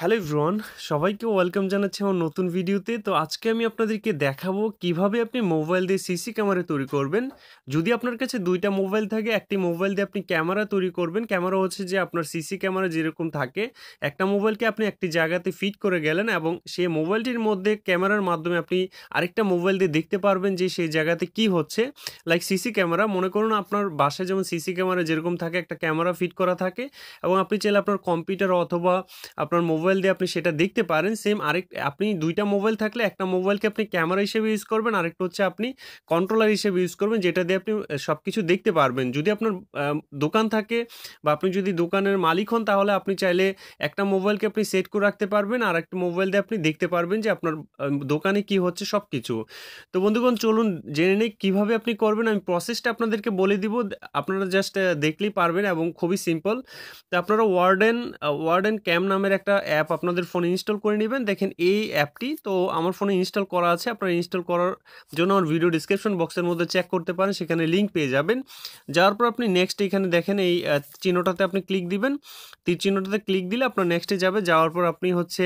hello everyone সবাইকে welcome জানাচ্ছি আমার নতুন ভিডিওতে তো আজকে আমি আপনাদেরকে দেখাবো কিভাবে আপনি মোবাইল দিয়ে সিসি ক্যামেরা তৈরি করবেন যদি আপনার কাছে দুইটা মোবাইল থাকে একটি মোবাইল দিয়ে আপনি ক্যামেরা তৈরি করবেন ক্যামেরা হচ্ছে যে আপনার সিসি ক্যামেরা যেরকম থাকে একটা মোবাইলকে আপনি একটি জায়গাতে ফিট করে গেলেন এবং সেই মোবাইলটির মধ্যে ক্যামেরার মাধ্যমে আপনি আরেকটা মোবাইল দিয়ে দেখতে পারবেন যে সেই জায়গাতে কি হচ্ছে লাইক সিসি ক্যামেরা মনে করুন আপনার বাসায় যেমন সিসি ক্যামেরা যেরকম থাকে একটা ক্যামেরা ফিট করা থাকে এবং আপনি চাইলে আপনার কম্পিউটার অথবা আপনার মোবাইল মোবাইল দিয়ে আপনি সেটা দেখতে পারেন সেম আরেক আপনি দুইটা মোবাইল থাকলে একটা মোবাইলকে আপনি ক্যামেরা হিসেবে ইউজ করবেন আরেকটা হচ্ছে আপনি কন্ট্রোলার হিসেবে ইউজ করবেন যেটা দিয়ে আপনি সব কিছু দেখতে পারবেন যদি আপনার দোকান থাকে বা আপনি যদি দোকানের মালিক হন তাহলে আপনি চাইলে একটা মোবাইলকে আপনি সেট করে রাখতে পারবেন আর একটা মোবাইল দিয়ে আপনি দেখতে পারবেন যে আপনার দোকানে কি হচ্ছে সব কিছু তো বন্ধুগণ চলুন জেনে নিই কীভাবে আপনি করবেন আমি প্রসেসটা আপনাদেরকে বলে দিব আপনারা জাস্ট দেখলেই পারবেন এবং খুবই সিম্পল তো আপনারা ওয়ার্ডেন ওয়ার্ডেন ক্যাম নামের একটা অ্যাপ আপনাদের ফোনে ইনস্টল করে নেবেন দেখেন এই অ্যাপটি তো আমার ফোনে ইনস্টল করা আছে আপনারা ইনস্টল করার জন্য আমার ভিডিও ডিসক্রিপশন বক্সের মধ্যে চেক করতে পারেন সেখানে লিঙ্ক পেয়ে যাবেন যাওয়ার পর আপনি নেক্সট এখানে দেখেন এই চিহ্নটাতে আপনি ক্লিক দিবেন তীর চিহ্নটাতে ক্লিক দিলে আপনার নেক্সটে যাবে যাওয়ার পর আপনি হচ্ছে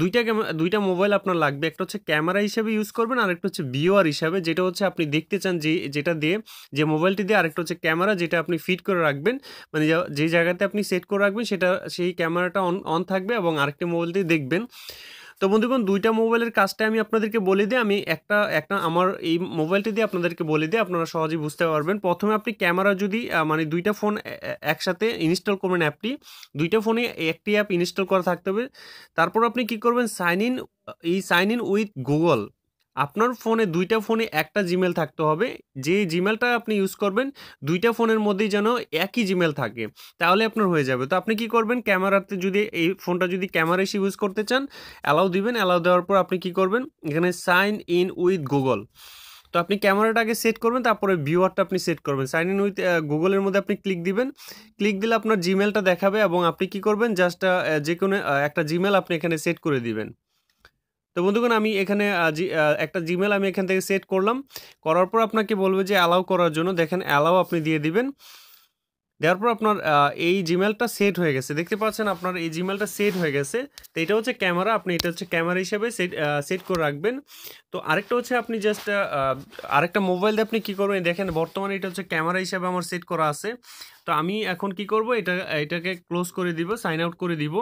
দুইটা দুইটা মোবাইল আপনার লাগবে একটা হচ্ছে ক্যামেরা হিসেবে ইউজ করবেন আর একটা হচ্ছে ভিওয়ার হিসাবে যেটা হচ্ছে আপনি দেখতে চান যে যেটা দিয়ে যে মোবাইলটি দিয়ে আরেকটা হচ্ছে ক্যামেরা যেটা আপনি ফিট করে রাখবেন মানে যে জায়গাতে আপনি সেট করে রাখবেন সেটা সেই ক্যামেরাটা অন অন থাকবে এবং আরেকটি মোবাইল দিয়ে দেখবেন তো বন্ধুগণ দুইটা মোবাইলের কাজটা আমি আপনাদেরকে বলে দিই আমি একটা একটা আমার এই মোবাইলটি দিয়ে আপনাদেরকে বলে দিই আপনারা সহজেই বুঝতে পারবেন প্রথমে আপনি ক্যামেরা যদি মানে দুইটা ফোন একসাথে ইনস্টল করবেন অ্যাপটি দুইটা ফোনে একটি অ্যাপ ইনস্টল করা থাকতে হবে তারপর আপনি কি করবেন সাইন ইন এই সাইন ইন উইথ গুগল আপনার ফোনে দুইটা ফোনে একটা জিমেল থাকতে হবে যে জিমেলটা আপনি ইউজ করবেন দুইটা ফোনের মধ্যেই যেন একই জিমেল থাকে তাহলে আপনার হয়ে যাবে তো আপনি কি করবেন ক্যামেরাতে যদি এই ফোনটা যদি ক্যামেরা এসে ইউজ করতে চান অ্যালাউ দিবেন অ্যালাউ দেওয়ার পর আপনি কি করবেন এখানে সাইন ইন উইথ গুগল তো আপনি ক্যামেরাটাকে সেট করবেন তারপরে ভিউয়ারটা আপনি সেট করবেন সাইন ইন উইথ গুগলের মধ্যে আপনি ক্লিক দিবেন ক্লিক দিলে আপনার জিমেলটা দেখাবে এবং আপনি কি করবেন জাস্ট যে কোনো একটা জিমেল আপনি এখানে সেট করে দিবেন তো বন্ধুগণ আমি এখানে একটা জিমেল আমি এখান থেকে সেট করলাম করার পর আপনাকে বলবে যে অ্যালাউ করার জন্য দেখেন অ্যালাউ আপনি দিয়ে দিবেন দেওয়ার পর আপনার এই জিমেলটা সেট হয়ে গেছে দেখতে পাচ্ছেন আপনার এই জিমেলটা সেট হয়ে গেছে তো এটা হচ্ছে ক্যামেরা আপনি এটা হচ্ছে ক্যামেরা হিসেবে সেট সেট করে রাখবেন তো আরেকটা হচ্ছে আপনি জাস্ট আরেকটা মোবাইল দিয়ে আপনি কী করবেন দেখেন বর্তমানে এটা হচ্ছে ক্যামেরা হিসাবে আমার সেট করা আছে তো আমি এখন কি করব এটা এটাকে ক্লোজ করে দিব সাইন আউট করে দিব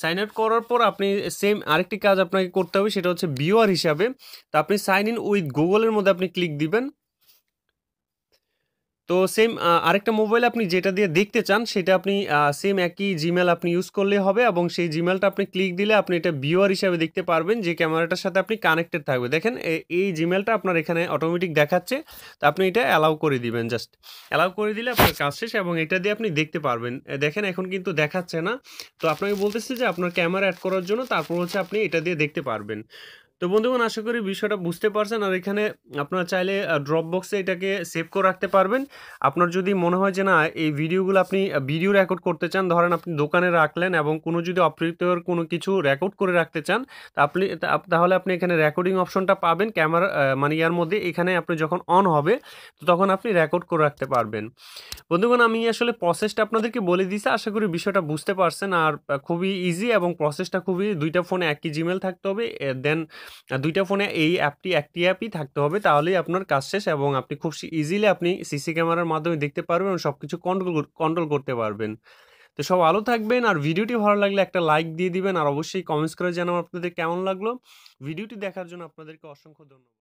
সাইন আউট করার পর আপনি সেম আরেকটি কাজ আপনাকে করতে হবে সেটা হচ্ছে ভিওয়ার হিসাবে তো আপনি সাইন ইন উইথ গুগলের মধ্যে আপনি ক্লিক দিবেন তো সেম আরেকটা মোবাইল আপনি যেটা দিয়ে দেখতে চান সেটা আপনি সেম একই জিমেল আপনি ইউজ করলে হবে এবং সেই জিমেলটা আপনি ক্লিক দিলে আপনি এটা ভিওয়ার হিসাবে দেখতে পারবেন যে ক্যামেরাটার সাথে আপনি কানেক্টেড থাকবে দেখেন এই জিমেলটা আপনার এখানে অটোমেটিক দেখাচ্ছে তো আপনি এটা অ্যালাউ করে দিবেন জাস্ট অ্যালাউ করে দিলে আপনার কাজ শেষ এবং এটা দিয়ে আপনি দেখতে পারবেন দেখেন এখন কিন্তু দেখাচ্ছে না তো আপনাকে বলতেছে যে আপনার ক্যামেরা অ্যাড করার জন্য তারপর হচ্ছে আপনি এটা দিয়ে দেখতে পারবেন তো বন্ধুগণ আশা করি বিষয়টা বুঝতে পারছেন আর এখানে আপনারা চাইলে ড্রপ বক্সে এটাকে সেভ করে রাখতে পারবেন আপনার যদি মনে হয় যে না এই ভিডিওগুলো আপনি ভিডিও রেকর্ড করতে চান ধরেন আপনি দোকানে রাখলেন এবং কোনো যদি অপ্রিয়র কোনো কিছু রেকর্ড করে রাখতে চান তা আপনি তাহলে আপনি এখানে রেকর্ডিং অপশনটা পাবেন ক্যামেরা মানে ইয়ার মধ্যে এখানে আপনি যখন অন হবে তো তখন আপনি রেকর্ড করে রাখতে পারবেন বন্ধুগণ আমি আসলে প্রসেসটা আপনাদেরকে বলে দিয়েছি আশা করি বিষয়টা বুঝতে পারছেন আর খুবই ইজি এবং প্রসেসটা খুবই দুইটা ফোনে একই জিমেল থাকতে হবে দেন আর দুইটা ফোনে এই অ্যাপটি একটি অ্যাপই থাকতে হবে তাহলেই আপনার কাজ শেষ এবং আপনি খুব ইজিলি আপনি সিসি ক্যামেরার মাধ্যমে দেখতে পারবেন এবং সব কিছু কন্ট্রোল কন্ট্রোল করতে পারবেন তো সব ভালো থাকবেন আর ভিডিওটি ভালো লাগলে একটা লাইক দিয়ে দিবেন আর অবশ্যই কমেন্টস করে জানাবো আপনাদের কেমন লাগলো ভিডিওটি দেখার জন্য আপনাদেরকে অসংখ্য ধন্যবাদ